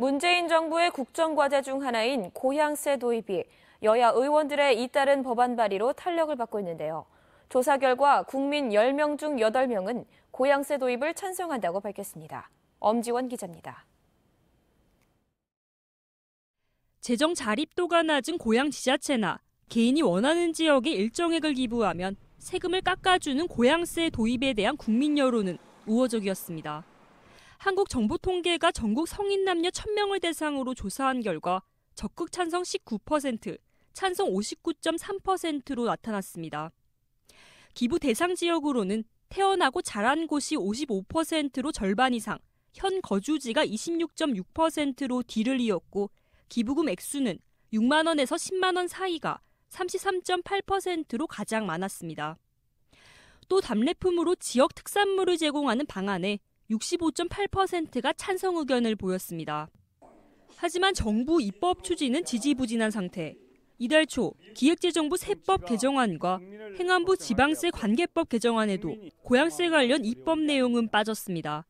문재인 정부의 국정과제 중 하나인 고향세 도입이 여야 의원들의 잇따른 법안 발의로 탄력을 받고 있는데요. 조사 결과 국민 10명 중 8명은 고향세 도입을 찬성한다고 밝혔습니다. 엄지원 기자입니다. 재정 자립도가 낮은 고향 지자체나 개인이 원하는 지역에 일정액을 기부하면 세금을 깎아주는 고향세 도입에 대한 국민 여론은 우호적이었습니다. 한국정보통계가 전국 성인 남녀 1000명을 대상으로 조사한 결과 적극 찬성 19%, 찬성 59.3%로 나타났습니다. 기부 대상 지역으로는 태어나고 자란 곳이 55%로 절반 이상, 현 거주지가 26.6%로 뒤를 이었고 기부금 액수는 6만 원에서 10만 원 사이가 33.8%로 가장 많았습니다. 또 답례품으로 지역 특산물을 제공하는 방안에 65.8%가 찬성 의견을 보였습니다. 하지만 정부 입법 추진은 지지부진한 상태. 이달 초 기획재정부 세법 개정안과 행안부 지방세 관계법 개정안에도 고양세 관련 입법 내용은 빠졌습니다.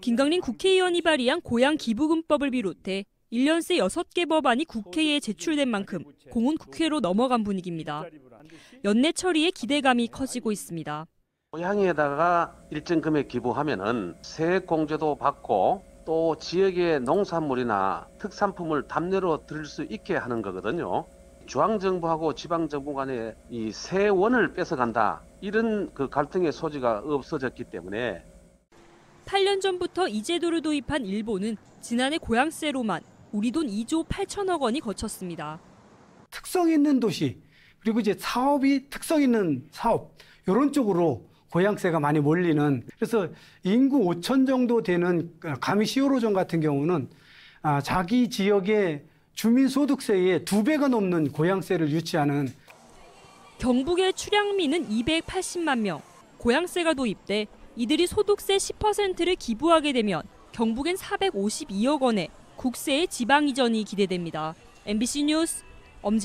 김강림 국회의원이 발의한 고양 기부금법을 비롯해 1년새 6개 법안이 국회에 제출된 만큼 공은 국회로 넘어간 분위기입니다. 연내 처리에 기대감이 커지고 있습니다. 고향에다가 일정 금액 기부하면은 세액 공제도 받고 또 지역의 농산물이나 특산품을 담내로 들을 수 있게 하는 거거든요. 중앙정부하고 지방정부 간에 이 세원을 뺏어간다. 이런 그 갈등의 소지가 없어졌기 때문에 8년 전부터 이 제도를 도입한 일본은 지난해 고향세로만 우리 돈 2조 8천억 원이 거쳤습니다. 특성 있는 도시 그리고 이제 사업이 특성 있는 사업 이런 쪽으로 고향새가 많이 몰리는 그래서 인구 5천 정도 되는 가미 시오로전 같은 경우는 아, 자기 지역의 주민소득세의 두 배가 넘는 고향새를 유치하는 경북의 출향민은 280만 명. 고향세가 도입돼 이들이 소득세 10%를 기부하게 되면 경북엔 452억 원의 국세의 지방 이전이 기대됩니다. MBC 뉴스